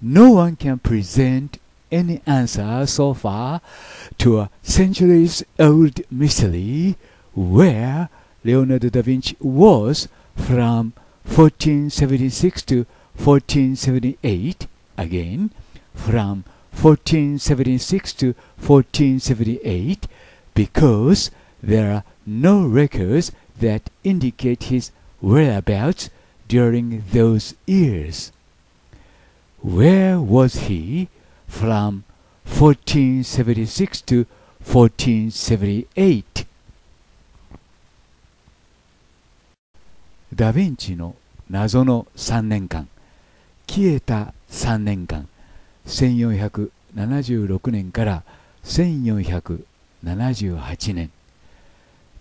no one can present any answer so far to a centuries old mystery where Leonardo da Vinci was from 1476 to 1478, again from 1476 to 1478, because there are no records that indicate his whereabouts during those years. Where was he from 1476 to 1478? ダ・ヴィンチの謎の3年間消えた3年間1476年から1478年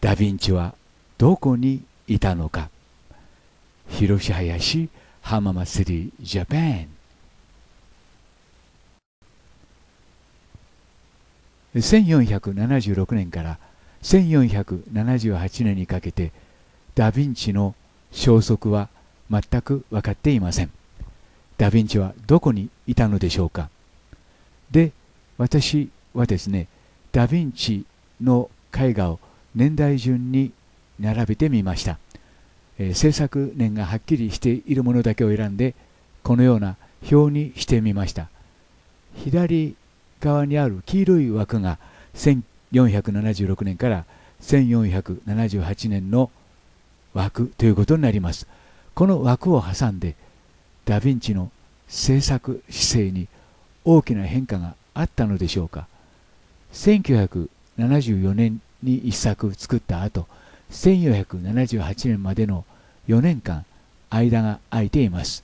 ダ・ヴィンチはどこにいたのか広し林浜松市ジャパン1476年から1478年にかけてダ・ヴィンチの消息は全く分かっていませんダ・ヴィンチはどこにいたのでしょうかで私はですねダ・ヴィンチの絵画を年代順に並べてみました、えー、制作年がはっきりしているものだけを選んでこのような表にしてみました左側にある黄色い枠が1476年から1478年の枠ということになりますこの枠を挟んでダ・ヴィンチの制作姿勢に大きな変化があったのでしょうか1974年に1作作った後1478年までの4年間間が空いています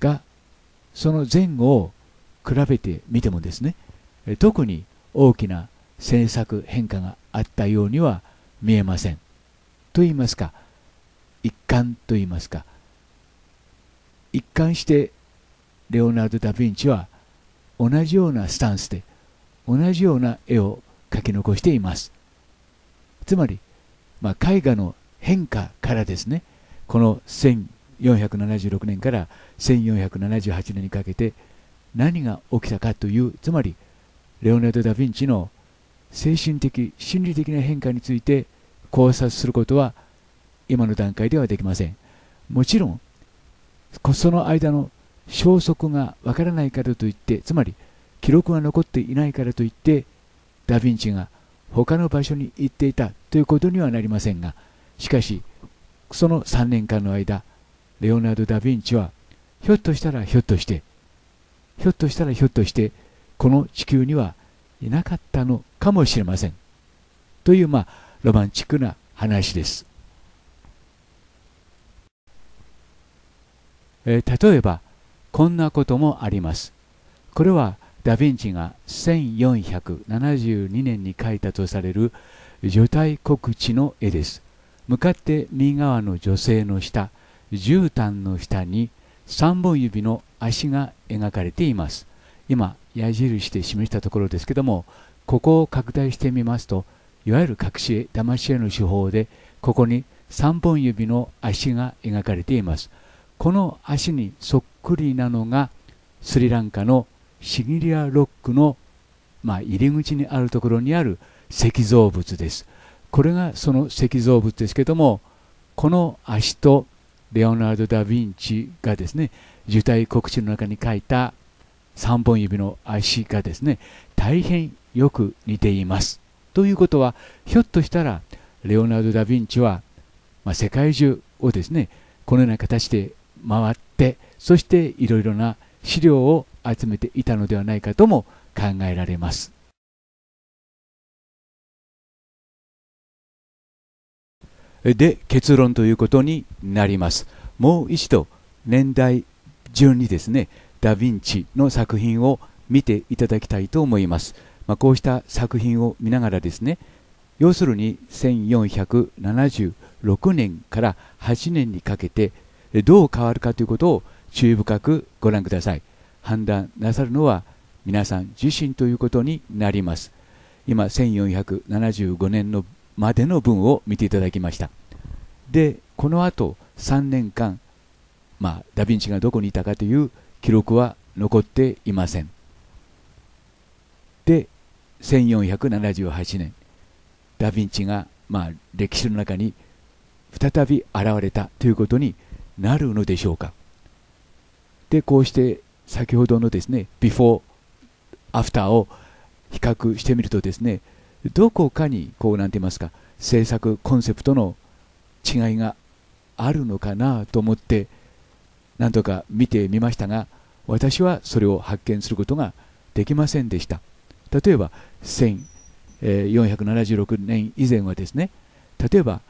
がその前後を比べてみてもですね特に大きな政策変化があったようには見えませんと言いますか一貫と言いますか一貫してレオナルド・ダ・ヴィンチは同じようなスタンスで同じような絵を描き残していますつまり、まあ、絵画の変化からですねこの1476年から1478年にかけて何が起きたかというつまりレオナルド・ダ・ヴィンチの精神的心理的な変化について考察することは今の段階ではできませんもちろんその間の消息がわからないからといってつまり記録が残っていないからといってダ・ヴィンチが他の場所に行っていたということにはなりませんがしかしその3年間の間レオナルド・ダ・ヴィンチはひょっとしたらひょっとしてひょっとしたらひょっとしてこの地球にはいなかったのかもしれませんというまあロマンチックな話です、えー、例えばこんなこともありますこれはダ・ヴィンチが1472年に描いたとされる女体告知の絵です向かって右側の女性の下絨毯の下に3本指の足が描かれています今矢印で示したところですけどもここを拡大してみますといわゆる隠し絵騙し絵の手法でここに3本指の足が描かれていますこの足にそっくりなのがスリランカのシギリアロックの、まあ、入り口にあるところにある石像物ですこれがその石像物ですけどもこの足とレオナルド・ダ・ヴィンチがですね受胎告知の中に書いた3本指の足がですね大変よく似ています。ということはひょっとしたらレオナルド・ダ・ヴィンチは、まあ、世界中をですねこのような形で回ってそしていろいろな資料を集めていたのではないかとも考えられます。で結論ということになります。もう一度年代順にですねダ・ヴィンチの作品を見ていただきたいと思います、まあ、こうした作品を見ながらですね要するに1476年から8年にかけてどう変わるかということを注意深くご覧ください判断なさるのは皆さん自身ということになります今1475年のまでの文を見ていただきましたでこのあと3年間まあ、ダ・ヴィンチがどこにいたかという記録は残っていません。で1478年ダ・ヴィンチが、まあ、歴史の中に再び現れたということになるのでしょうか。でこうして先ほどのですねビフォーアフターを比較してみるとですねどこかにこうなんて言いますか制作コンセプトの違いがあるのかなと思って何度か見てみましたが私はそれを発見することができませんでした例えば1476年以前はですね例えば、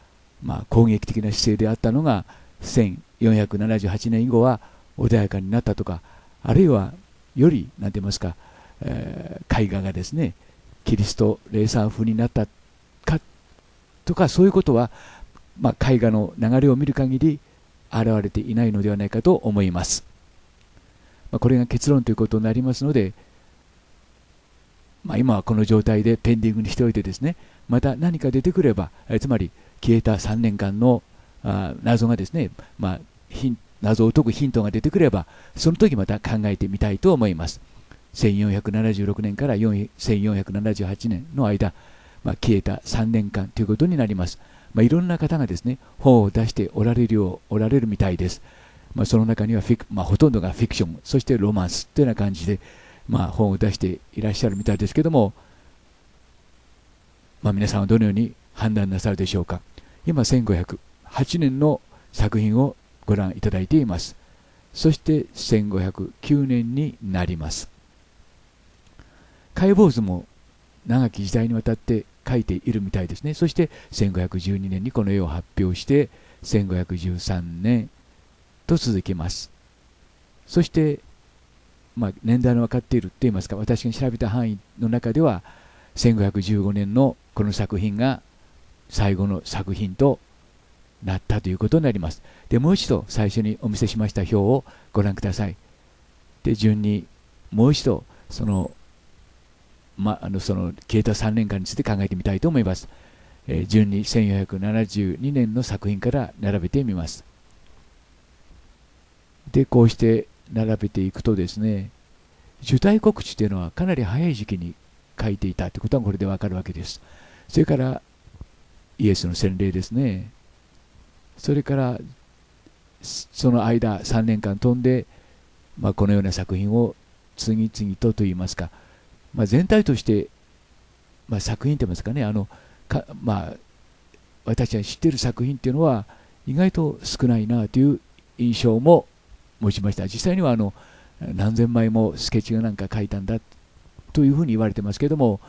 まあ、攻撃的な姿勢であったのが1478年以後は穏やかになったとかあるいはより何て言いますか、えー、絵画がですねキリスト霊山風になったかとかそういうことは、まあ、絵画の流れを見る限り現れていないのではないかと思います。まあ、これが結論ということになりますので、まあ、今はこの状態でペンディングにしておいてですね、また何か出てくれば、えつまり消えた3年間のあ謎がですね、まあ、謎を解くヒントが出てくれば、その時また考えてみたいと思います。1476年から1478年の間、まあ、消えた3年間ということになります。まあ、いろんな方がですね本を出しておられるようおられるみたいです、まあ、その中にはフィク、まあ、ほとんどがフィクションそしてロマンスというような感じで、まあ、本を出していらっしゃるみたいですけども、ま皆さんはどのように判断なさるでしょうか今1508年の作品をご覧いただいていますそして1509年になります解剖図も長き時代にわたって書いているみたいですねそして1512年にこの絵を発表して1513年と続きますそして、まあ、年代の分かっていると言いますか私が調べた範囲の中では1515年のこの作品が最後の作品となったということになりますでもう一度最初にお見せしました表をご覧くださいで順にもう一度そのま、あのその消えた3年間について考えてみたいと思います、えー、順に1472年の作品から並べてみますでこうして並べていくとですね受胎告知というのはかなり早い時期に書いていたということはこれでわかるわけですそれからイエスの洗礼ですねそれからその間3年間飛んで、まあ、このような作品を次々とといいますかまあ、全体として、まあ、作品といいますかねあのか、まあ、私が知っている作品っていうのは意外と少ないなという印象も持ちました実際にはあの何千枚もスケッチがなんか書いたんだというふうに言われてますけども、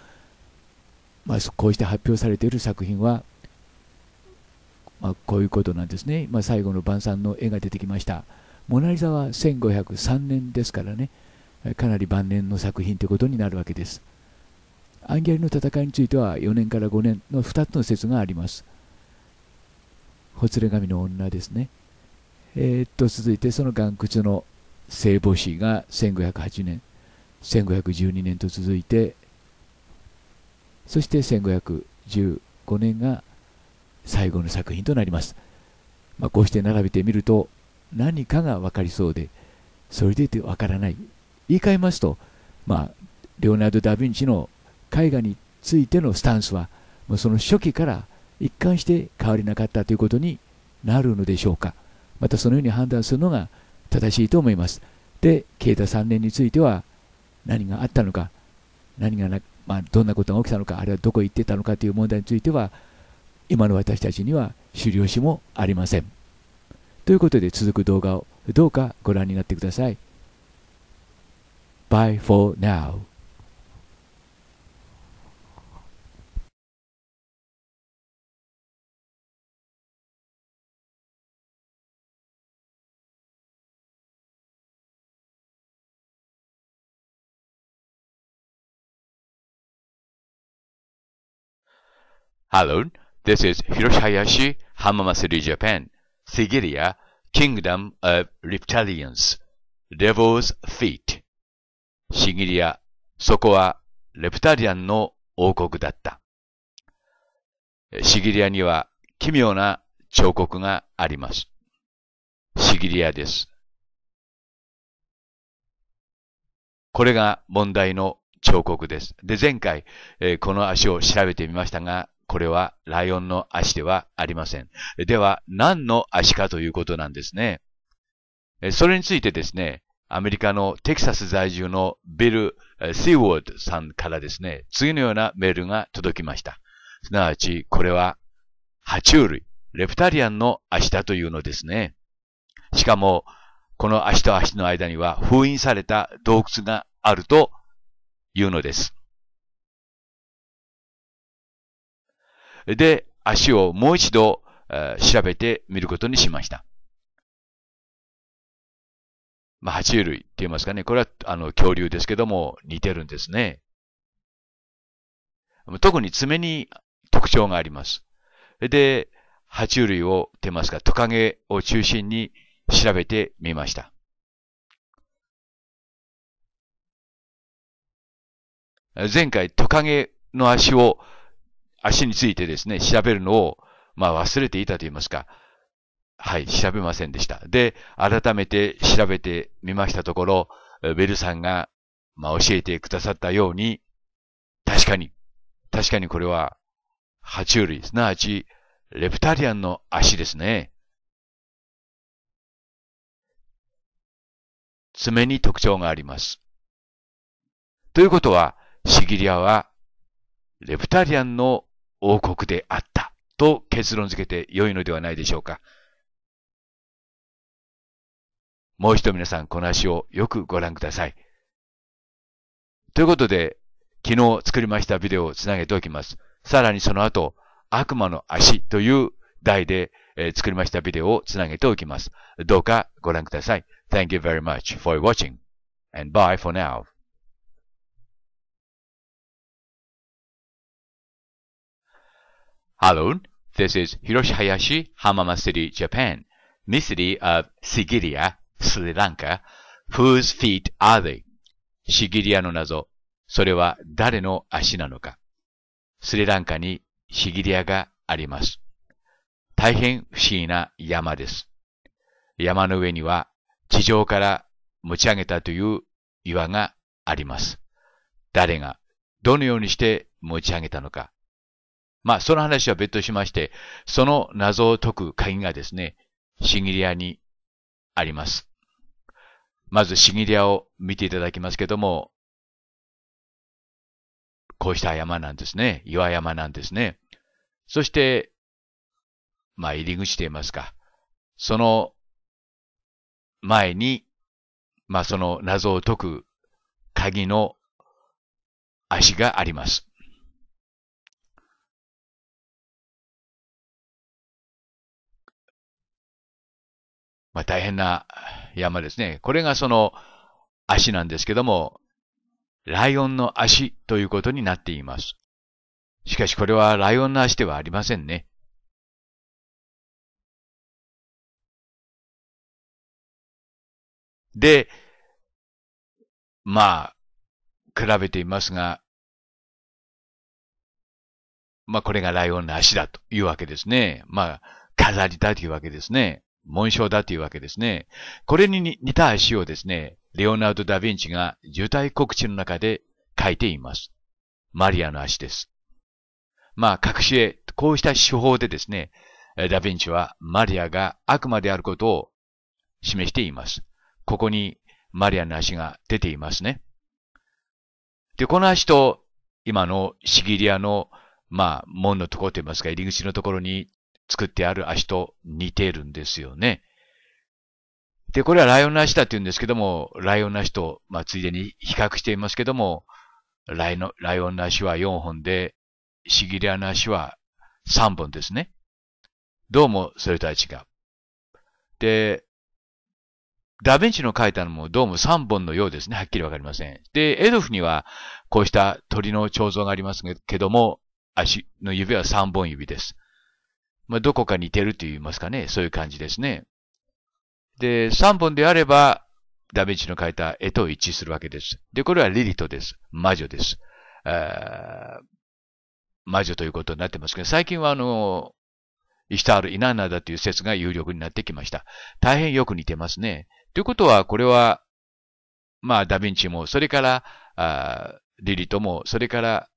まあ、こうして発表されている作品は、まあ、こういうことなんですね、まあ、最後の晩餐の絵が出てきましたモナ・リザは1503年ですからねかなり晩年の作品ということになるわけですアンギャリの戦いについては4年から5年の2つの説がありますほつれ髪の女ですねえー、っと続いてその岩窟の聖母子が1508年1512年と続いてそして1515年が最後の作品となります、まあ、こうして並べてみると何かが分かりそうでそれでいて分からない言い換えますと、まあ、レオナルド・ダ・ヴィンチの絵画についてのスタンスはもうその初期から一貫して変わりなかったということになるのでしょうかまたそのように判断するのが正しいと思いますで啓太3年については何があったのか何がな、まあ、どんなことが起きたのかあるいはどこ行ってたのかという問題については今の私たちには知了由もありませんということで続く動画をどうかご覧になってください Bye for now. Hello, this is Hiroshiyashi Hamama Japan. Sigiriya Kingdom of Reptilians. Devil's Feet. シギリア、そこはレプタリアンの王国だった。シギリアには奇妙な彫刻があります。シギリアです。これが問題の彫刻です。で、前回、えー、この足を調べてみましたが、これはライオンの足ではありません。では、何の足かということなんですね。それについてですね、アメリカのテキサス在住のビル・シーウォードさんからですね、次のようなメールが届きました。すなわち、これは、爬虫類、レプタリアンの明日というのですね。しかも、この足と足の間には封印された洞窟があるというのです。で、足をもう一度、えー、調べてみることにしました。まあ、爬虫類って言いますかね。これは、あの、恐竜ですけども、似てるんですね。特に爪に特徴があります。で、爬虫類を、てますか、トカゲを中心に調べてみました。前回、トカゲの足を、足についてですね、調べるのを、まあ忘れていたと言いますか、はい、調べませんでした。で、改めて調べてみましたところ、ベルさんが、まあ、教えてくださったように、確かに、確かにこれは、爬虫類、すなわち、レプタリアンの足ですね。爪に特徴があります。ということは、シギリアは、レプタリアンの王国であったと結論付けて良いのではないでしょうか。もう一度皆さん、この足をよくご覧ください。ということで、昨日作りましたビデオをつなげておきます。さらにその後、悪魔の足という題で、えー、作りましたビデオをつなげておきます。どうかご覧ください。Thank you very much for watching and bye for now. Hello, this is Hiroshi Hayashi, Hamama City, Japan, Miss City of Sigiriya, スリランカ Whose feet are they? シギリアの謎。それは誰の足なのか。スリランカにシギリアがあります。大変不思議な山です。山の上には地上から持ち上げたという岩があります。誰がどのようにして持ち上げたのか。まあ、その話は別途しまして、その謎を解く鍵がですね、シギリアにあります。まず、シギリアを見ていただきますけども、こうした山なんですね。岩山なんですね。そして、まあ、入り口と言いますか。その前に、まあ、その謎を解く鍵の足があります。まあ、大変な山ですね。これがその足なんですけども、ライオンの足ということになっています。しかしこれはライオンの足ではありませんね。で、まあ、比べていますが、まあこれがライオンの足だというわけですね。まあ、飾りたいというわけですね。紋章だというわけですね。これに似た足をですね、レオナルド・ダ・ヴィンチが受胎告知の中で書いています。マリアの足です。まあ、隠し絵、こうした手法でですね、ダ・ヴィンチはマリアが悪魔であることを示しています。ここにマリアの足が出ていますね。で、この足と今のシギリアの、まあ、門のところといいますか、入り口のところに作ってある足と似てるんですよね。で、これはライオンの足だって言うんですけども、ライオンの足と、まあ、ついでに比較していますけども、ライのライオンの足は4本で、シギリアの足は3本ですね。どうもそれとは違う。で、ダヴィンチの書いたのもどうも3本のようですね。はっきりわかりません。で、エドフにはこうした鳥の彫像がありますけども、足の指は3本指です。まあ、どこか似てると言いますかね、そういう感じですね。で、三本であれば、ダヴィンチの描いた絵と一致するわけです。で、これはリリトです。魔女です。魔女ということになってますけど、最近はあの、イシタール・イナナだという説が有力になってきました。大変よく似てますね。ということは、これは、まあ、ダヴィンチも、それから、リリトも、それから、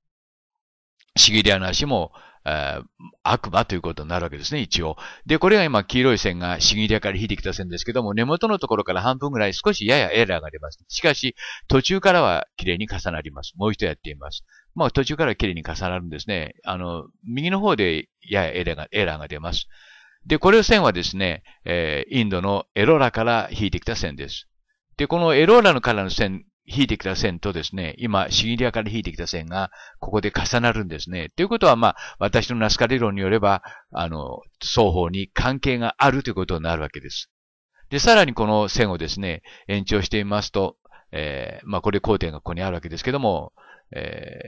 シギリアの足も、悪魔ということになるわけですね、一応。で、これが今、黄色い線がシギリアから引いてきた線ですけども、根元のところから半分ぐらい少しややエラーが出ます。しかし、途中からは綺麗に重なります。もう一度やってみます。まあ、途中から綺麗に重なるんですね。あの、右の方でややエラーがエラーが出ます。で、これ線はですね、えー、インドのエローラから引いてきた線です。で、このエローラのからの線引いてきた線とですね、今、シギリアから引いてきた線が、ここで重なるんですね。ということは、まあ、私のナスカ理論によれば、あの、双方に関係があるということになるわけです。で、さらにこの線をですね、延長してみますと、えー、まあ、これ交点がここにあるわけですけども、え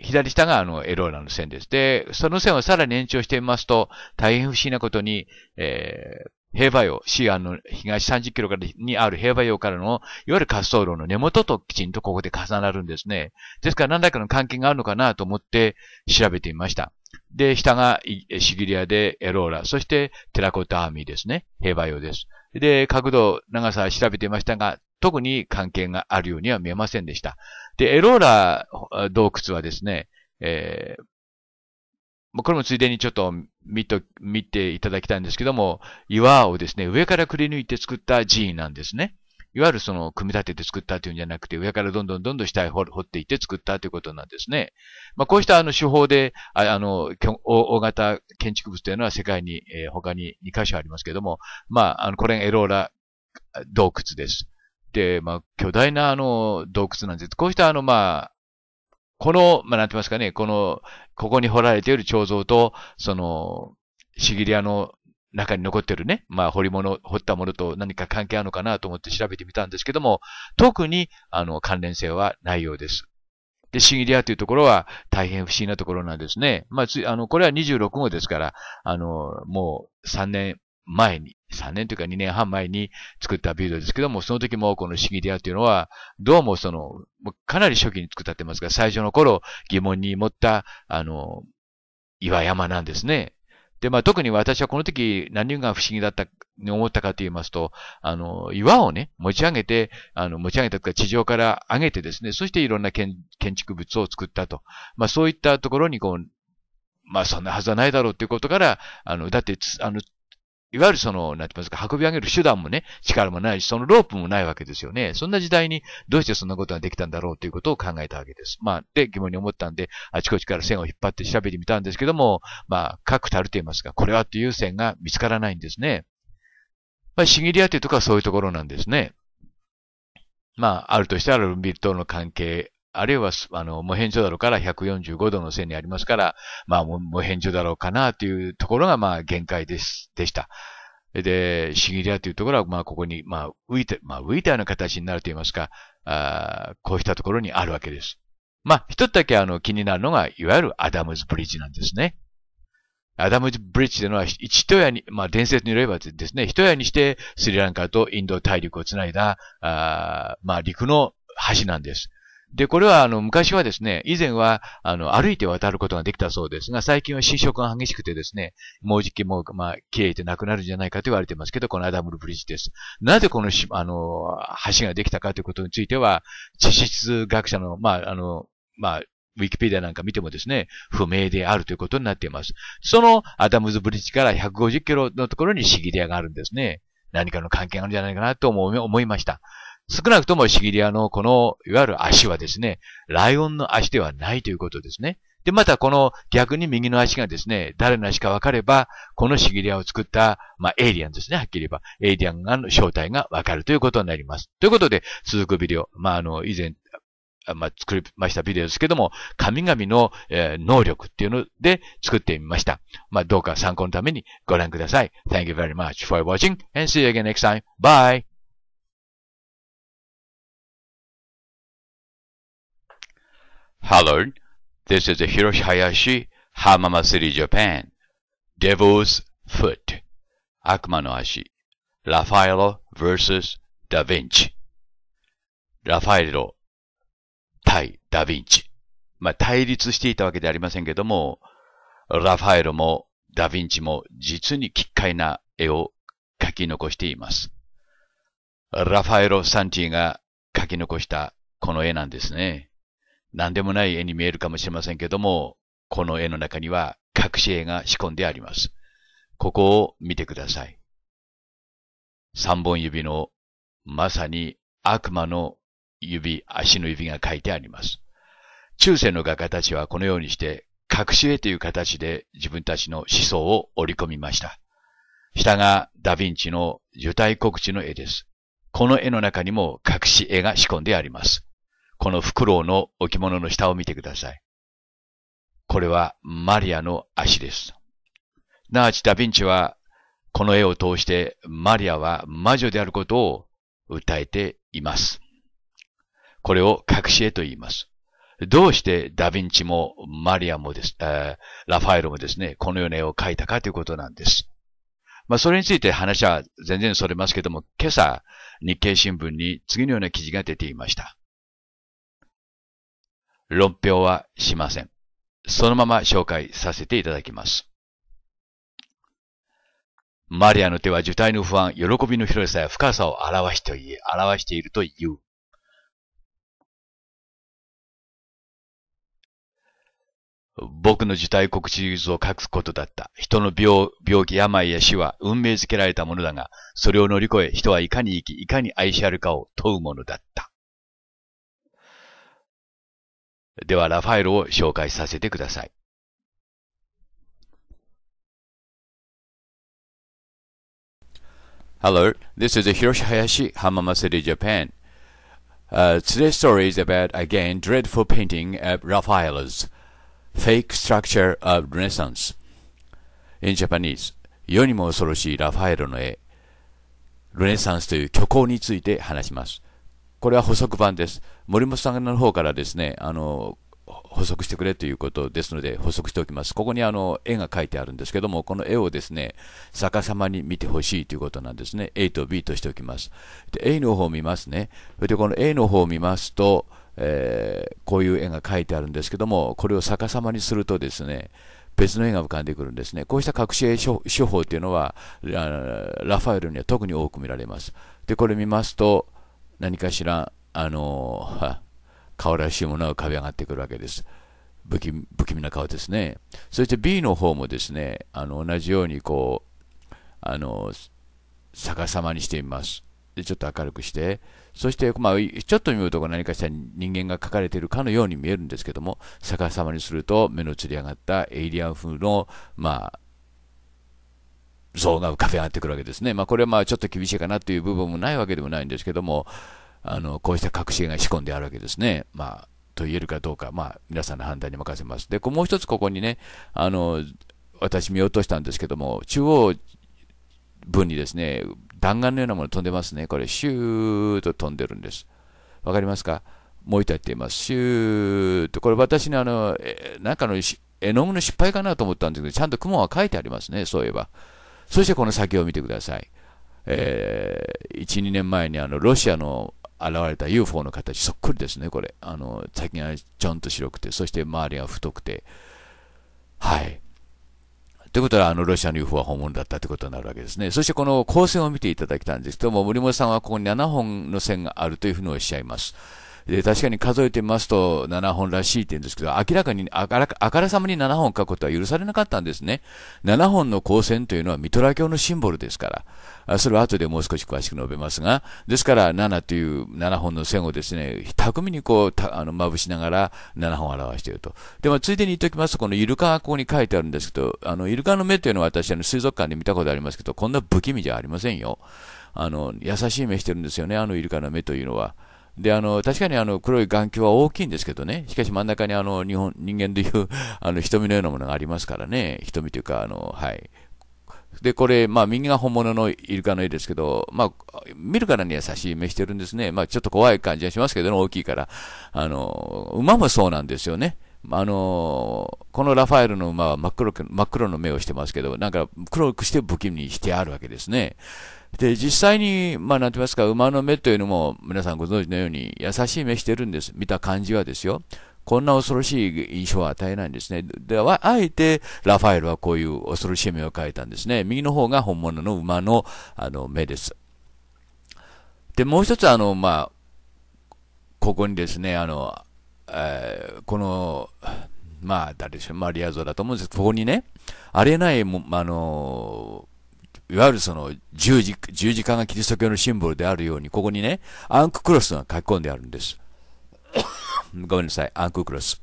ー、左下があのエローラの線です。で、その線をさらに延長してみますと、大変不思議なことに、えー、平和洋、シアンの東30キロからにある平和洋からの、いわゆる滑走路の根元ときちんとここで重なるんですね。ですから何らかの関係があるのかなと思って調べてみました。で、下がシギリアでエローラ、そしてテラコタアーミーですね。平和洋です。で、角度、長さ調べてみましたが、特に関係があるようには見えませんでした。で、エローラ洞窟はですね、えー、まあ、これもついでにちょっと見と、見ていただきたいんですけども、岩をですね、上からくり抜いて作った寺院なんですね。いわゆるその、組み立てて作ったというんじゃなくて、上からどんどんどんどん下へ掘っていって作ったということなんですね。まあ、こうしたあの手法で、あの、大型建築物というのは世界に、えー、他に2箇所ありますけども、まあ、あの、これエローラ洞窟です。で、まあ、巨大なあの、洞窟なんです。こうしたあの、まあ、この、まあ、なんて言いますかね、このここに掘られている彫像と、その、シギリアの中に残ってるね、まあ、掘り物、掘ったものと何か関係あるのかなと思って調べてみたんですけども、特に、あの、関連性はないようです。で、シギリアというところは大変不思議なところなんですね。まあ、つあの、これは26号ですから、あの、もう3年前に、3年というか2年半前に作ったビルドですけども、その時もこのシギディアっていうのは、どうもその、かなり初期に作ったってますが、最初の頃疑問に持った、あの、岩山なんですね。で、まあ特に私はこの時何が不思議だった、思ったかと言いますと、あの、岩をね、持ち上げて、あの、持ち上げたとか地上から上げてですね、そしていろんな建築物を作ったと。まあそういったところにこう、まあそんなはずはないだろうということから、あの、だって、あの、いわゆるその、なんて言いますか、運び上げる手段もね、力もないし、そのロープもないわけですよね。そんな時代にどうしてそんなことができたんだろうということを考えたわけです。まあ、で、疑問に思ったんで、あちこちから線を引っ張って調べてみたんですけども、まあ、確たると言いますか、これはという線が見つからないんですね。まあ、シギリアというところはそういうところなんですね。まあ、あるとしたらルンビル島の関係あるいは、あの、無変所だろうから145度の線にありますから、まあ、無変所だろうかなというところが、まあ、限界です、でした。で、シギリアというところは、まあ、ここに、まあ、浮いて、まあ、浮いたような形になると言いますか、あこうしたところにあるわけです。まあ、一つだけ、あの、気になるのが、いわゆるアダムズブリッジなんですね。アダムズブリッジというのは、一夜に、まあ、伝説によればですね、一夜にしてスリランカとインド大陸をつないだ、あまあ、陸の橋なんです。で、これは、あの、昔はですね、以前は、あの、歩いて渡ることができたそうですが、最近は侵食が激しくてですね、もうじきもう、まあ、消えてなくなるんじゃないかと言われてますけど、このアダムルブリッジです。なぜこのし、あの、橋ができたかということについては、地質学者の、まあ、あの、まあ、ウィキペディアなんか見てもですね、不明であるということになっています。そのアダムズブリッジから150キロのところにシギリアがあるんですね。何かの関係があるんじゃないかなと思いました。少なくともシギリアのこの、いわゆる足はですね、ライオンの足ではないということですね。で、またこの逆に右の足がですね、誰の足かわかれば、このシギリアを作った、まあ、エイリアンですね、はっきり言えば、エイリアンの正体がわかるということになります。ということで、続くビデオ、まあ、あの、以前、まあ、作りましたビデオですけども、神々の、えー、能力っていうので作ってみました。まあ、どうか参考のためにご覧ください。Thank you very much for watching and see you again next time. Bye! Hello, this is Hiroshi Hayashi, Hamama City, Japan. Devil's Foot, 悪魔の足。ラファエロ vs. ダヴィンチ。ラファエロ対ダヴィンチ。まあ、対立していたわけではありませんけども、ラファエロもダヴィンチも実に奇怪な絵を描き残しています。ラファエロ・サンティが描き残したこの絵なんですね。何でもない絵に見えるかもしれませんけども、この絵の中には隠し絵が仕込んであります。ここを見てください。三本指のまさに悪魔の指、足の指が書いてあります。中世の画家たちはこのようにして隠し絵という形で自分たちの思想を織り込みました。下がダヴィンチの受胎告知の絵です。この絵の中にも隠し絵が仕込んであります。このフクロウの置物の下を見てください。これはマリアの足です。なあちダヴィンチはこの絵を通してマリアは魔女であることを訴えています。これを隠し絵と言います。どうしてダヴィンチもマリアもです、えー、ラファエルもですね、このような絵を描いたかということなんです。まあ、それについて話は全然それますけども、今朝、日経新聞に次のような記事が出ていました。論評はしません。そのまま紹介させていただきます。マリアの手は受胎の不安、喜びの広さや深さを表してい表しているという。僕の受胎告知図を書くことだった。人の病、病気、病や死は運命づけられたものだが、それを乗り越え、人はいかに生き、いかに愛しあるかを問うものだった。では、ラファエルを紹介させてください。Hello, this is Hiroshi Hayashi, Hamama City, Japan. Uh, today's story is about again dreadful painting of Raphael's fake structure of Renaissance. In Japanese, 世にも恐ろしいラファエルの絵、ルネサンスという虚構について話します。これは補足版です。森本さんの方からですね、あの、補足してくれということですので、補足しておきます。ここにあの絵が書いてあるんですけども、この絵をですね、逆さまに見てほしいということなんですね。A と B としておきます。で、A の方を見ますね。それで、この A の方を見ますと、えー、こういう絵が書いてあるんですけども、これを逆さまにするとですね、別の絵が浮かんでくるんですね。こうした隠し絵手法というのは、ラファエルには特に多く見られます。で、これ見ますと、何かしらあの顔らしいものが浮かび上がってくるわけです。不気不気味な顔ですね。そして B の方もですね、あの同じようにこう、あの逆さまにしてみます。でちょっと明るくして、そして、まあ、ちょっと見ると何かした人間が描かれているかのように見えるんですけども、逆さまにすると目のつり上がったエイリアン風の、まあ、像が浮かび上がってくるわけですね。まあ、これはまあちょっと厳しいかなという部分もないわけでもないんですけども、あのこうした隠しが仕込んであるわけですね。まあと言えるかどうか、まあ、皆さんの判断に任せます。で、もう一つここにね、あの、私見落としたんですけども、中央分にですね、弾丸のようなもの飛んでますね。これ、シューッと飛んでるんです。わかりますかもう一回言っています。シューッと、これ私のあの、えなんかの絵の具の失敗かなと思ったんですけど、ちゃんと雲は書いてありますね、そういえば。そしてこの先を見てください。えー、1、2年前にあのロシアの現れた UFO の形そっくりですね、これ。あの、先がちょんと白くて、そして周りが太くて。はい。ということは、あの、ロシアの UFO は本物だったということになるわけですね。そしてこの光線を見ていただきたんですけども、森本さんはここに7本の線があるというふうにおっしゃいます。で、確かに数えてみますと7本らしいって言うんですけど、明らかに、あからあからさまに7本書くことは許されなかったんですね。7本の光線というのはミトラ教のシンボルですから。それは後でもう少し詳しく述べますが、ですから7という7本の線をですね、巧みにこう、あの、まぶしながら7本表していると。でも、ついでに言っておきますと、このイルカがここに書いてあるんですけど、あの、イルカの目というのは私、あの、水族館で見たことありますけど、こんな不気味じゃありませんよ。あの、優しい目してるんですよね、あのイルカの目というのは。であの確かにあの黒い眼鏡は大きいんですけどね、しかし真ん中にあの日本人間でいうあの瞳のようなものがありますからね、瞳というか、あのはい、で、これ、まあ、右が本物のイルカの絵ですけど、まあ、見るからに優しい目してるんですね。まあ、ちょっと怖い感じがしますけどね、大きいから。あの、馬もそうなんですよね。あのこのラファエルの馬は真っ黒真っ黒の目をしてますけど、なんか黒くして不気味にしてあるわけですね。で、実際に、まあ、なんて言いますか、馬の目というのも、皆さんご存知のように、優しい目してるんです。見た感じはですよ。こんな恐ろしい印象を与えないんですね。で、は、あえて、ラファエルはこういう恐ろしい目を描いたんですね。右の方が本物の馬の、あの、目です。で、もう一つ、あの、まあ、ここにですね、あの、えー、この、まあ、誰でしょう、マリア像だと思うんですけど、ここにね、ありえない、あの、いわゆるその十字、十字架がキリスト教のシンボルであるように、ここにね、アンククロスが書き込んであるんです。ごめんなさい、アンククロス。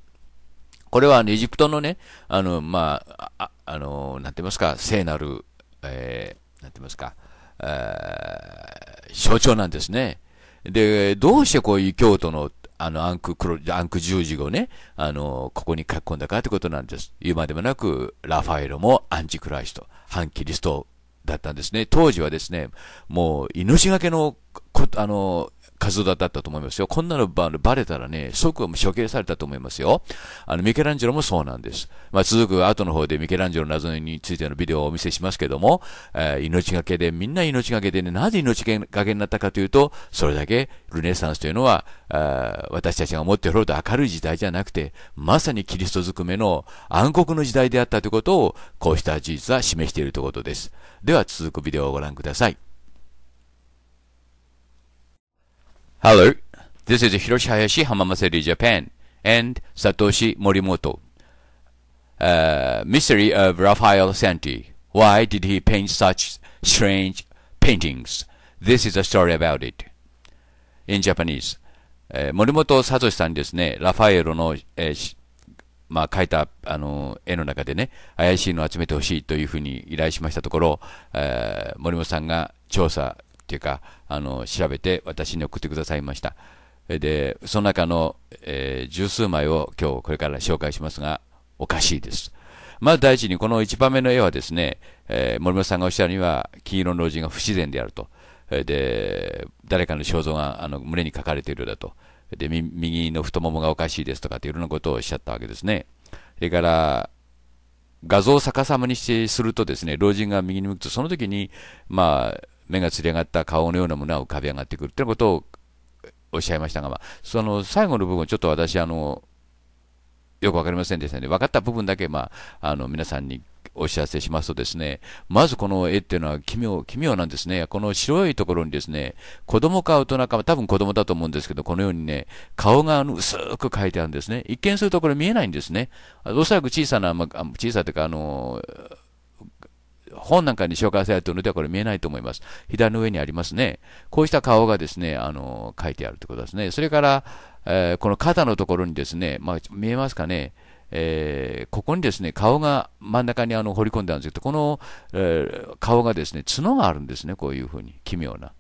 これはエジプトのね、あの、まあ、あ、あの、なんて言いますか、聖なる、えー、なんて言いますか、え象徴なんですね。で、どうしてこういう京都の、あの、アンク黒、アンク十字をね、あの、ここに書き込んだかってことなんです。言うまでもなく、ラファエロもアンチクライスト、反キリストだったんですね。当時はですね、もう命がけの、こ、あの、活動だったと思いますよ。こんなのばバレたらね、即処刑されたと思いますよ。あの、ミケランジェロもそうなんです。まあ、続く後の方でミケランジェロの謎についてのビデオをお見せしますけども、えー、命がけで、みんな命がけでね、なぜ命がけになったかというと、それだけルネサンスというのは、あ私たちが思っているほど明るい時代じゃなくて、まさにキリストずくめの暗黒の時代であったということを、こうした事実は示しているということです。では、続くビデオをご覧ください。Hello, this is Hiroshi Hayashi Hamamateri Japan and Satoshi Morimoto. Uh, mystery of Raphael Santi. Why did he paint such strange paintings? This is a story about it. In Japanese. えー、森本聡さんですね、ラファエロの、えーまあ、描いたあの絵の中でね、怪しいのを集めてほしいというふうに依頼しましたところ、えー、森本さんが調査というか、あの調べて私に送ってくださいました。で、その中の、えー、十数枚を今日これから紹介しますが、おかしいです。まず第一にこの1番目の絵はですね、えー、森本さんがおっしゃるには、金色の老人が不自然であると。で、誰かの肖像があの胸に書かれているようだと。で、右の太ももがおかしいですとかっていろんなことをおっしゃったわけですね。それから、画像を逆さまにしてするとですね、老人が右に向くと、その時に、まあ、目がつり上がった顔のようなものは浮かび上がってくるということをおっしゃいましたが、まあ、その最後の部分、ちょっと私あの、よく分かりませんでしたね、分かった部分だけ、まあ、あの皆さんにお知らせしますとですね、まずこの絵っていうのは奇妙、奇妙なんですね。この白いところにですね、子供か大人か、多分子供だと思うんですけど、このようにね、顔が薄く描いてあるんですね。一見するとこれ見えないんですね。おそらく小さな、まあ、小さというか、あの、本なんかに紹介されているのではこれ見えないと思います。左の上にありますね。こうした顔がですね、あの、書いてあるということですね。それから、えー、この肩のところにですね、まあ、見えますかね。えー、ここにですね、顔が真ん中にあの掘り込んであるんですけど、この、えー、顔がですね、角があるんですね、こういうふうに、奇妙な。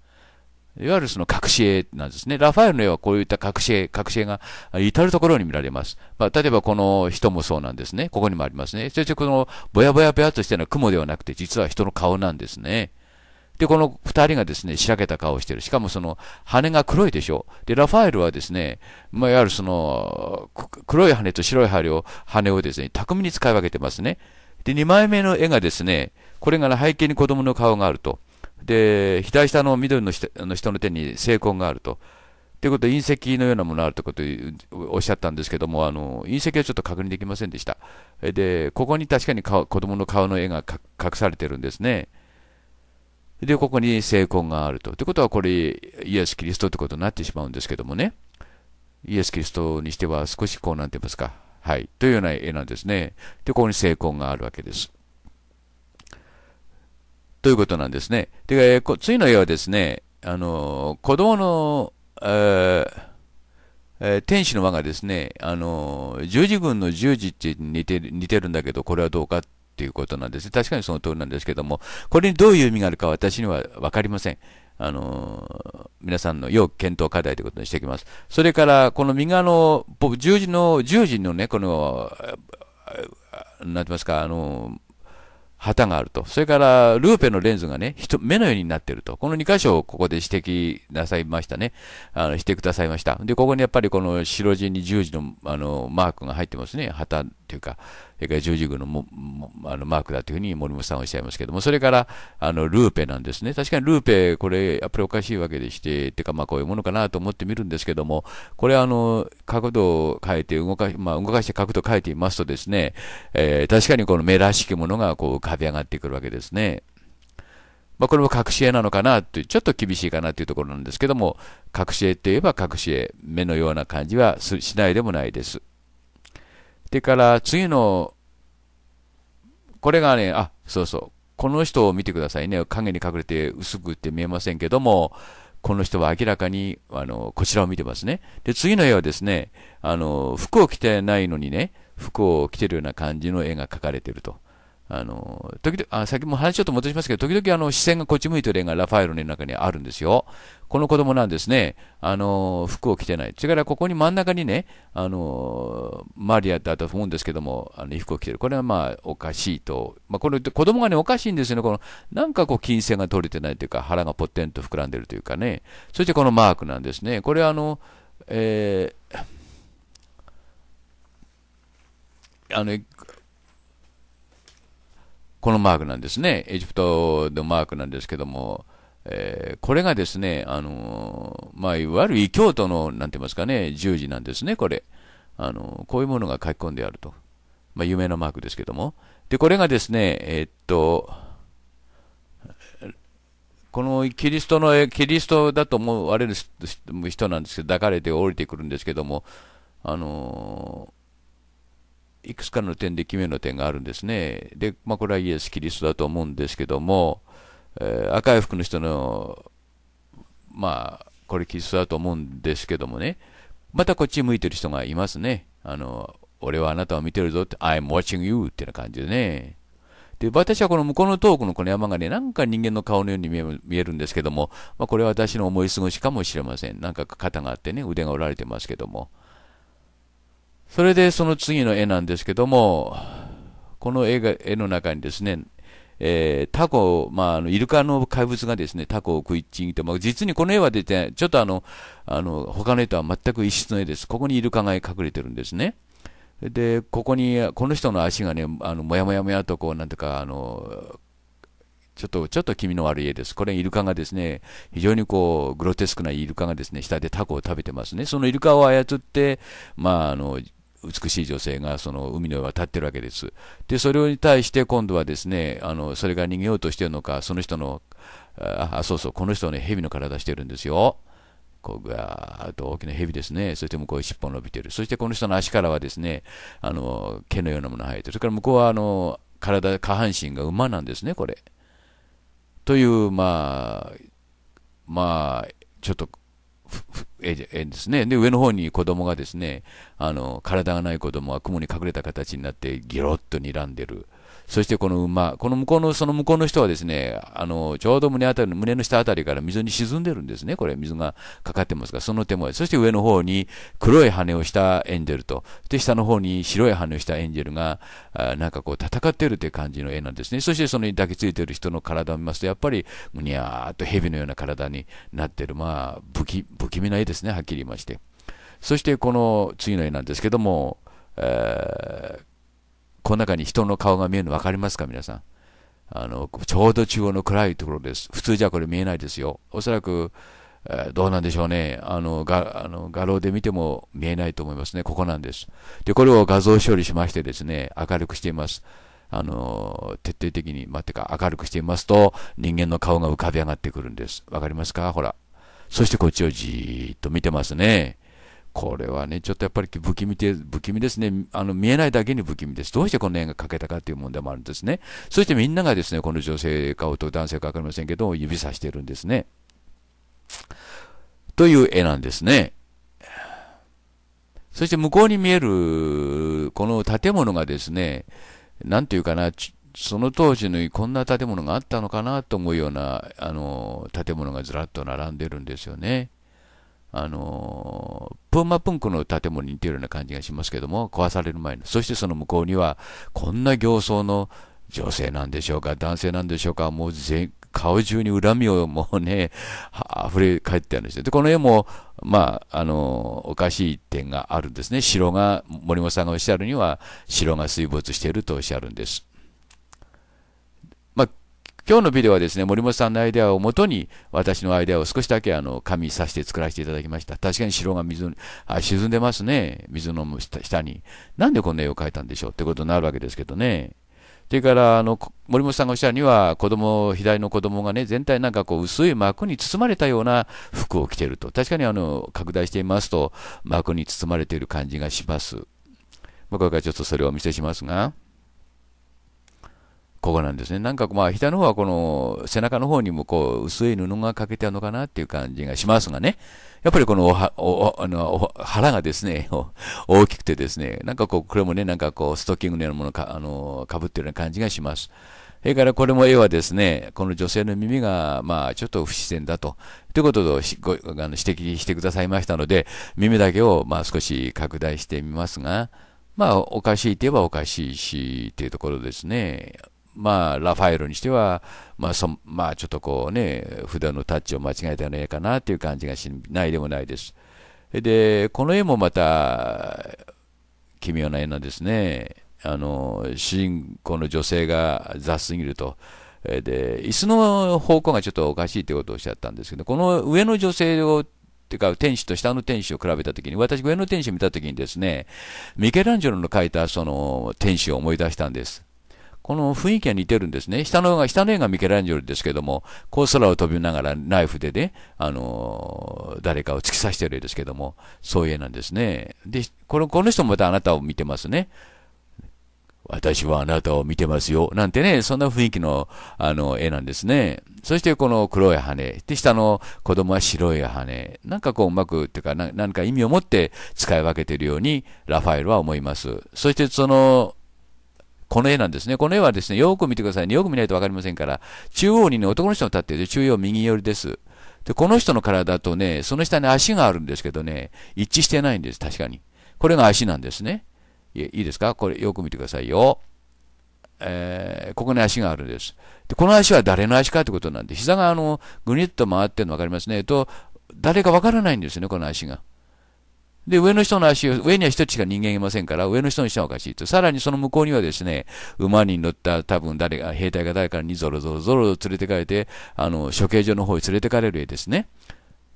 いわゆるその隠し絵なんですね。ラファエルの絵はこういった隠し絵、隠し絵が至るところに見られます。まあ、例えばこの人もそうなんですね。ここにもありますね。そしてこのぼやぼやぼやとしての雲ではなくて、実は人の顔なんですね。で、この二人がですね、しらけた顔をしてる。しかもその、羽が黒いでしょう。で、ラファエルはですね、まあ、いわゆるその、黒い羽と白い羽を、羽をですね、巧みに使い分けてますね。で、二枚目の絵がですね、これが背景に子供の顔があると。で、左下の緑の人の人の手に聖根があると。ということで、隕石のようなものがあるということをおっしゃったんですけども、あの隕石はちょっと確認できませんでした。で、ここに確かに子供の顔の絵が隠されてるんですね。で、ここに聖魂があると。ということは、これ、イエス・キリストということになってしまうんですけどもね。イエス・キリストにしては少しこうなんて言いますか。はい。というような絵なんですね。で、ここに聖魂があるわけです。ということなんですね。で、次の絵はですね、あの、子供の、えー、天使の輪がですね、あの、十字軍の十字って似てる、似てるんだけど、これはどうかっていうことなんですね。確かにその通りなんですけども、これにどういう意味があるか私にはわかりません。あの、皆さんの要検討課題ということにしていきます。それから、この右側の、十字の、十字のね、この、なんて言いますか、あの、旗があると。それから、ルーペのレンズがね、目のようになっていると。この2箇所をここで指摘なさいましたね。あの、してくださいました。で、ここにやっぱりこの白地に十字の、あの、マークが入ってますね。旗ていうか、それから十字軍のもあのマークだというふうに森本さんおっしゃいますけども、それからあのルーペなんですね。確かにルーペ、これ、やっぱりおかしいわけでして、ていうか、まあ、こういうものかなと思ってみるんですけども、これ、あの、角度を変えて動か、まあ、動かして角度を変えていますとですね、えー、確かにこの目らしきものがこう浮かび上がってくるわけですね。まあ、これも隠し絵なのかなとて、ちょっと厳しいかなというところなんですけども、隠し絵といえば隠し絵、目のような感じはしないでもないです。でから次の、これがね、あ、そうそう。この人を見てくださいね。影に隠れて薄くって見えませんけども、この人は明らかに、あの、こちらを見てますね。で、次の絵はですね、あの、服を着てないのにね、服を着てるような感じの絵が描かれてると。あの、時々、あ、先も話ちょっと戻しますけど、時々あの、視線がこっち向いてる例がラファエロの中にあるんですよ。この子供なんですね、あの、服を着てない。それからここに真ん中にね、あの、マリアだと思うんですけども、あの、衣服を着てる。これはまあ、おかしいと。まあ、これ、子供がね、おかしいんですよね。この、なんかこう、金銭が取れてないというか、腹がぽってんと膨らんでるというかね。そしてこのマークなんですね。これあの、えー、あの、このマークなんですね。エジプトのマークなんですけども、えー、これがですね、あのー、まあ、いわゆる異教徒の、なんて言いますかね、十字なんですね、これ。あのー、こういうものが書き込んであると。まあ、有名なマークですけども。で、これがですね、えー、っと、このキリストの、キリストだと思われる人なんですけど、抱かれて降りてくるんですけども、あのいくつかの点で決めの点があるんですね。で、まあ、これはイエス・キリストだと思うんですけども、えー、赤い服の人の、まあ、これキリストだと思うんですけどもね、またこっち向いてる人がいますね。あの、俺はあなたを見てるぞって、I'm watching you っていう感じでね。で、私はこの向こうの遠くのこの山がね、なんか人間の顔のように見えるんですけども、まあ、これは私の思い過ごしかもしれません。なんか肩があってね、腕が折られてますけども。それでその次の絵なんですけども、この絵が絵の中にですね、えー、タコ、まあ、あのイルカの怪物がですねタコを食いちぎって、まあ、実にこの絵は出て、ちょっとあのあの他の絵とは全く異質の絵です、ここにイルカが隠れてるんですね。で、ここに、この人の足がね、あのもやもやもやとこう、なんていうか、あのちょっと、ちょっと気味の悪い絵です。これ、イルカがですね、非常にこう、グロテスクなイルカがですね、下でタコを食べてますね。そのイルカを操って、まあ、あの、美しい女性がその海の上は立ってるわけです。で、それに対して今度はですね、あのそれが逃げようとしてるのか、その人の、あ、そうそう、この人はね、蛇の体してるんですよ。こうガーと大きな蛇ですね。そして向こう尻尾伸びてる。そしてこの人の足からはですね、あの毛のようなものが生えてる。それから向こうはあの体、下半身が馬なんですね、これ。という、まあ、まあ、ちょっと絵ですね。で、上の方に子供がですね、あの、体がない子供が雲に隠れた形になって、ギロッと睨んでる。そしてこの馬、この向こうの、その向こうの人はですね、あの、ちょうど胸あたり、胸の下あたりから水に沈んでるんですね。これ、水がかかってますが、その手前。そして上の方に黒い羽をしたエンジェルと、で、下の方に白い羽をしたエンジェルが、あなんかこう戦ってるという感じの絵なんですね。そしてそのに抱きついてる人の体を見ますと、やっぱり、むにゃーっと蛇のような体になってる、まあ、不気不気味な絵ですね、はっきり言いまして。そしてこの次の絵なんですけども、えーこの中に人の顔が見えるの分かりますか、皆さん。あの、ちょうど中央の暗いところです。普通じゃこれ見えないですよ。おそらく、えー、どうなんでしょうね。あの、が、あの、画廊で見ても見えないと思いますね。ここなんです。で、これを画像処理しましてですね、明るくしています。あの、徹底的に、まあ、てか、明るくしていますと、人間の顔が浮かび上がってくるんです。わかりますかほら。そしてこっちをじーっと見てますね。これはね、ちょっとやっぱり不気味で不気味ですねあの、見えないだけに不気味です、どうしてこの絵が描けたかっていう問題もあるんですね、そしてみんながですねこの女性顔と男性か分かりませんけど、指さしてるんですね。という絵なんですね。そして向こうに見えるこの建物がですね、なんていうかな、その当時のこんな建物があったのかなと思うようなあの建物がずらっと並んでるんですよね。あのプーマプンクの建物に似てるような感じがしますけども、壊される前に、そしてその向こうには、こんな形相の女性なんでしょうか、男性なんでしょうか、もう全顔中に恨みをもうね、溢れ返ってあるんですよ。で、この絵も、まあ、あの、おかしい点があるんですね。城が、森本さんがおっしゃるには、城が水没しているとおっしゃるんです。今日のビデオはですね、森本さんのアイデアをもとに、私のアイデアを少しだけあの、紙させて作らせていただきました。確かに城が水あ、沈んでますね。水の下に。なんでこんな絵を描いたんでしょうってことになるわけですけどね。それから、あの、森本さんがおっしゃるには、子供、左の子供がね、全体なんかこう、薄い膜に包まれたような服を着ていると。確かにあの、拡大してみますと、膜に包まれている感じがします。僕はちょっとそれをお見せしますが。ここなんですね。なんかまあ、膝の方はこの背中の方にもこう、薄い布がかけてあるのかなっていう感じがしますがね。やっぱりこのあの腹がですね、大きくてですね、なんかこう、これもね、なんかこう、ストッキングのようなものか、あの、かぶってるような感じがします。それからこれも絵はですね、この女性の耳が、まあ、ちょっと不自然だと、ということをごあの指摘してくださいましたので、耳だけを、まあ、少し拡大してみますが、まあ、おかしいといえばおかしいし、というところですね。まあ、ラファエロにしては、まあそまあ、ちょっとこうね、普段のタッチを間違えたんじないかなという感じがしないでもないです。で、この絵もまた奇妙な絵なんですね。あの主人公の女性が雑すぎると。で、椅子の方向がちょっとおかしいということをおっしゃったんですけど、この上の女性をていうか、天使と下の天使を比べたときに、私、上の天使を見たときにですね、ミケランジェロの描いたその天使を思い出したんです。この雰囲気が似てるんですね。下の方が、下の絵が見ケランジるんですけども、こう空を飛びながらナイフでね、あのー、誰かを突き刺してる絵ですけども、そういう絵なんですね。で、この、この人もまたあなたを見てますね。私はあなたを見てますよ。なんてね、そんな雰囲気の、あの、絵なんですね。そしてこの黒い羽。で、下の子供は白い羽。なんかこううまく、っていうか、何か意味を持って使い分けているように、ラファエルは思います。そしてそのこの絵なんですね。この絵はですね、よく見てくださいね。よく見ないとわかりませんから、中央にね、男の人が立っている。中央右寄りです。で、この人の体とね、その下に足があるんですけどね、一致してないんです。確かに。これが足なんですね。いいですかこれよく見てくださいよ。えー、ここに足があるんです。で、この足は誰の足かってことなんで、膝があの、ぐにっと回ってるの分かりますね。と、誰か分からないんですね、この足が。で、上の人の足を、上には一人しか人間いませんから、上の人にしてはおかしいと。さらにその向こうにはですね、馬に乗った多分誰が、兵隊が誰かにぞろぞろぞろ連れてかれて、あの、処刑場の方へ連れてかれる絵ですね。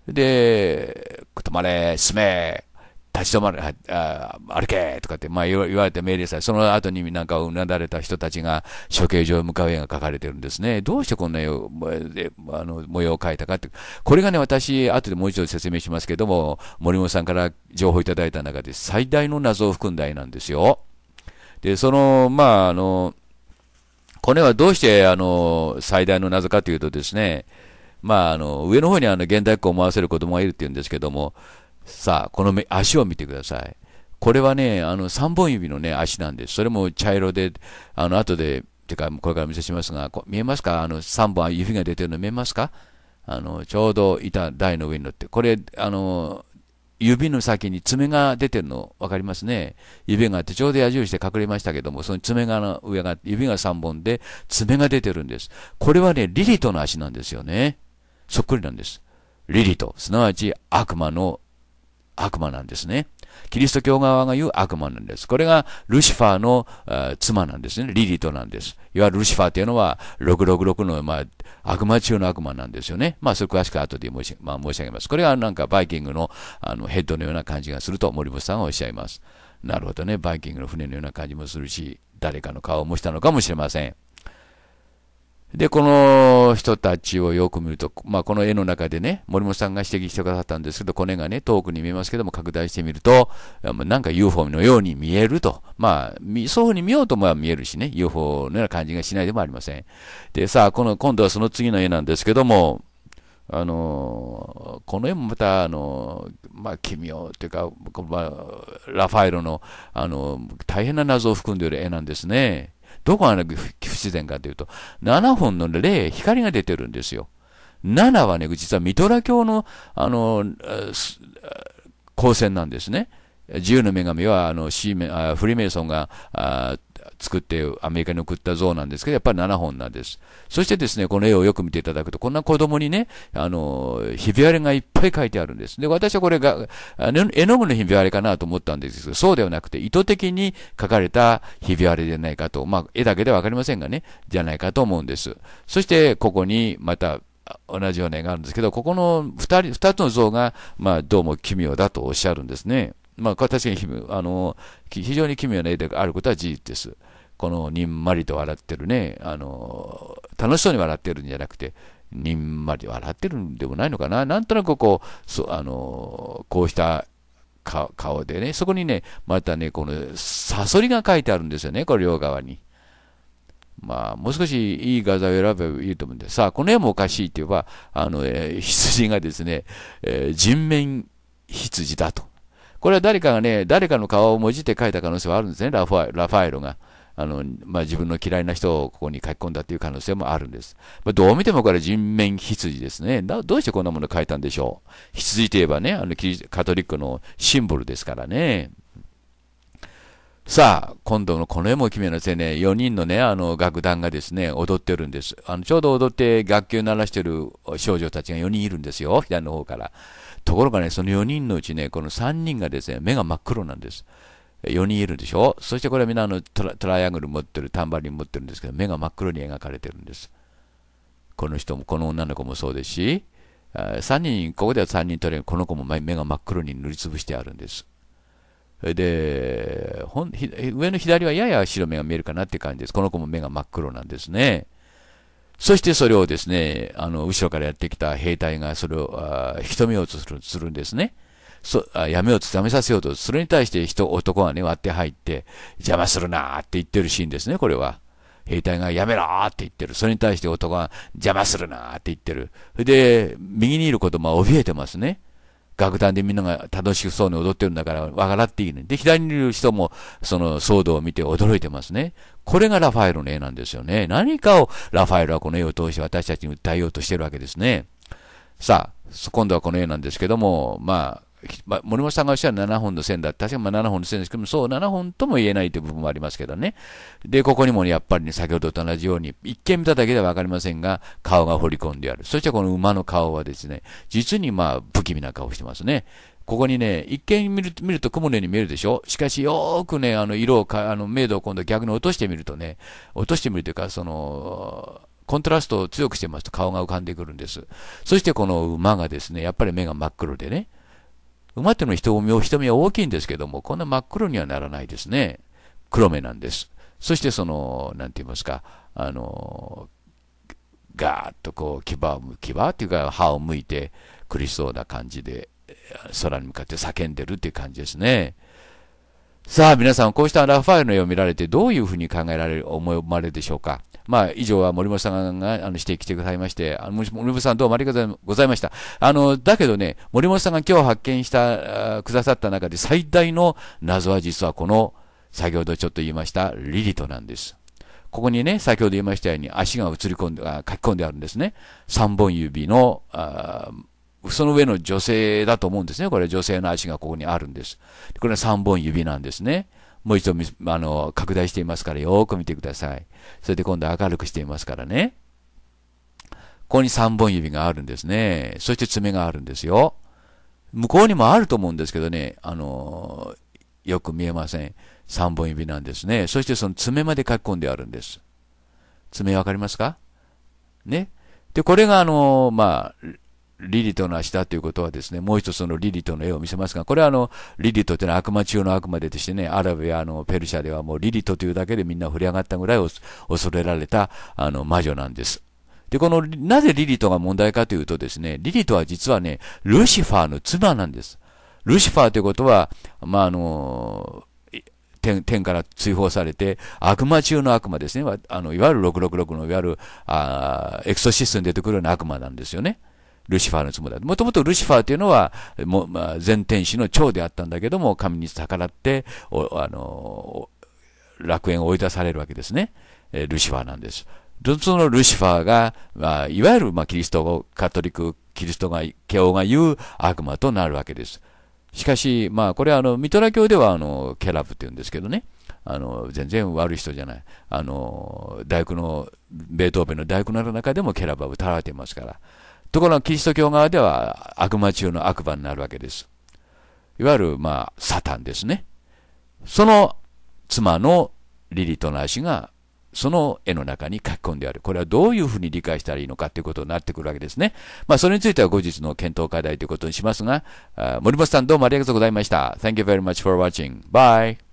で、止まれ、進め、立ち止まる、あ歩けとかって、まあ、言われて命令され、その後になんかうなだれた人たちが処刑場へ向かう絵が描かれてるんですね。どうしてこんな絵を、あの、模様を描いたかって。これがね、私、後でもう一度説明しますけども、森本さんから情報いただいた中で最大の謎を含んだ絵なんですよ。で、その、まあ、あの、これはどうして、あの、最大の謎かというとですね、まあ、あの、上の方にあの、現代っ子を思わせる子供がいるっていうんですけども、さあ、この足を見てください。これはね、あの3本指の、ね、足なんです。それも茶色で、あの後で、てか、これから見せしますが、見えますかあの ?3 本指が出てるの見えますかあのちょうど板台の上に乗って、これ、あの指の先に爪が出てるの分かりますね。指があって、ちょうど矢印で隠れましたけども、その爪が上が、指が3本で、爪が出てるんです。これはね、リリトの足なんですよね。そっくりなんです。リリト、すなわち悪魔の悪魔なんですね。キリスト教側が言う悪魔なんです。これがルシファーの妻なんですね。リリトなんです。いわゆるルシファーというのは666の、まあ、悪魔中の悪魔なんですよね。まあ、それ詳しく後で申し,、まあ、申し上げます。これがなんかバイキングのあのヘッドのような感じがすると森本さんがおっしゃいます。なるほどね。バイキングの船のような感じもするし、誰かの顔を模したのかもしれません。で、この人たちをよく見ると、まあ、この絵の中でね、森本さんが指摘してくださったんですけど、の絵がね、遠くに見えますけども、拡大してみると、なんか UFO のように見えると。まあ、そういうふうに見ようとも見えるしね、UFO のような感じがしないでもありません。で、さあ、この、今度はその次の絵なんですけども、あのこの絵もまた、あのまあ、奇妙というか、まあ、ラファエロの、あの大変な謎を含んでいる絵なんですね。どこが、不自然かというと、7本の霊、光が出てるんですよ。7はね、実はミトラ教の、あの、光線なんですね。自由の女神は、あの、フリーメイソンが、作ってアメリカに送った像なんですけど、やっぱり7本なんです。そしてですね、この絵をよく見ていただくと、こんな子供にね、あの、ひび割れがいっぱい書いてあるんです。で、私はこれが、絵の具のひび割れかなと思ったんですけど、そうではなくて、意図的に書かれたひび割れじゃないかと、まあ、絵だけではわかりませんがね、じゃないかと思うんです。そして、ここにまた、同じような絵があるんですけど、ここの二人、二つの像が、まあ、どうも奇妙だとおっしゃるんですね。まあ、確かにあの非常に奇妙な絵であることは事実です。このにんまりと笑ってるね、あの楽しそうに笑ってるんじゃなくて、にんまり笑ってるんでもないのかな、なんとなくこう、そあのこうした顔でね、そこにね、またね、このサソリが書いてあるんですよね、これ両側に。まあ、もう少しいい画材を選べばいいと思うんで、さあ、この絵もおかしいって言えば、あの、えー、羊がですね、えー、人面羊だと。これは誰かがね、誰かの顔をもじって書いた可能性はあるんですね、ラファラファエロが。あのまあ、自分の嫌いな人をここに書き込んだという可能性もあるんです。まあ、どう見てもこれ人面羊ですねどうしてこんなものを書いたんでしょう。羊といえばね、あのカトリックのシンボルですからね。さあ、今度のこの絵も決めな青年、4人のね、あの楽団がですね、踊ってるんです。あのちょうど踊って楽器を鳴らしてる少女たちが4人いるんですよ、左の方から。ところがね、その4人のうちね、この3人がですね、目が真っ黒なんです。4人いるでしょそしてこれはみんなあのトライアングル持ってる、タンバリン持ってるんですけど、目が真っ黒に描かれてるんです。この人も、この女の子もそうですし、3人、ここでは3人とりあえずこの子も目が真っ黒に塗りつぶしてあるんです。で、上の左はやや白目が見えるかなって感じです。この子も目が真っ黒なんですね。そしてそれをですね、あの、後ろからやってきた兵隊がそれを、あ引き止めようとするするんですね。そ、あやめようと、やめさせようと、それに対して人、男がね、割って入って、邪魔するなーって言ってるシーンですね、これは。兵隊がやめろーって言ってる。それに対して男が邪魔するなーって言ってる。で、右にいる子供は怯えてますね。楽団でみんなが楽しそうに踊ってるんだから、笑っていいね。で、左にいる人も、その騒動を見て驚いてますね。これがラファエルの絵なんですよね。何かをラファエルはこの絵を通して私たちに訴えようとしてるわけですね。さあ、今度はこの絵なんですけども、まあ、まあ、森本さんがおっしゃる7本の線だって、確かにまあ7本の線ですけども、そう、7本とも言えないという部分もありますけどね。で、ここにも、ね、やっぱりね、先ほどと同じように、一見見ただけではわかりませんが、顔が彫り込んである。そしてこの馬の顔はですね、実にまあ、不気味な顔してますね。ここにね、一見見る見ると雲のように見えるでしょしかし、よーくね、あの、色をか、あの、明度を今度逆に落としてみるとね、落としてみるというか、その、コントラストを強くしてますと顔が浮かんでくるんです。そしてこの馬がですね、やっぱり目が真っ黒でね、馬っていうのは人を、人は大きいんですけども、こんな真っ黒にはならないですね。黒目なんです。そしてその、なんて言いますか、あの、ガーッとこう、牙を、牙っていうか、歯を向いて、苦しそうな感じで、空に向かって叫んでるっていう感じですね。さあ、皆さん、こうしたラファエルの絵を見られて、どういうふうに考えられる、思われるでしょうか。まあ、以上は森本さんがあのしてきてくださいまして、あの森本さんどうもありがとうございました。あの、だけどね、森本さんが今日発見した、くださった中で最大の謎は実はこの、先ほどちょっと言いました、リリトなんです。ここにね、先ほど言いましたように足が映り込んで、書き込んであるんですね。3本指の、その上の女性だと思うんですね。これ女性の足がここにあるんです。これは3本指なんですね。もう一度あの拡大していますからよーく見てください。それで今度明るくしていますからね。ここに3本指があるんですね。そして爪があるんですよ。向こうにもあると思うんですけどね、あのよく見えません。3本指なんですね。そしてその爪まで書き込んであるんです。爪わかりますかね。で、これがあのまあ、リリトの足だということはですね、もう一つのリリトの絵を見せますが、これはあの、リリトというのは悪魔中の悪魔でとしてね、アラブやあのペルシャではもうリリトというだけでみんな振り上がったぐらい恐れられたあの魔女なんです。で、この、なぜリリトが問題かというとですね、リリトは実はね、ルシファーの妻なんです。ルシファーということは、まあ、あの、天天から追放されて、悪魔中の悪魔ですね。あのいわゆる666の、いわゆるあエクソシストに出てくるような悪魔なんですよね。ルシファーのつもりだと。もともとルシファーというのは、もまあ、前天使の長であったんだけども、神に逆らって、あの、楽園を追い出されるわけですね。えルシファーなんです。そのルシファーが、まあ、いわゆる、まあ、キリスト、カトリック、キリストが、教が言う悪魔となるわけです。しかし、まあ、これは、あの、ミトラ教では、あの、ケラブって言うんですけどね。あの、全然悪い人じゃない。あの、大工の、ベートーベンの大工の中でもケラブは歌われていますから。ところがキリスト教側では悪魔中の悪魔になるわけです。いわゆる、まあ、サタンですね。その妻のリリとの足が、その絵の中に書き込んである。これはどういうふうに理解したらいいのかということになってくるわけですね。まあ、それについては後日の検討課題ということにしますが、森本さんどうもありがとうございました。Thank you very much for watching. Bye!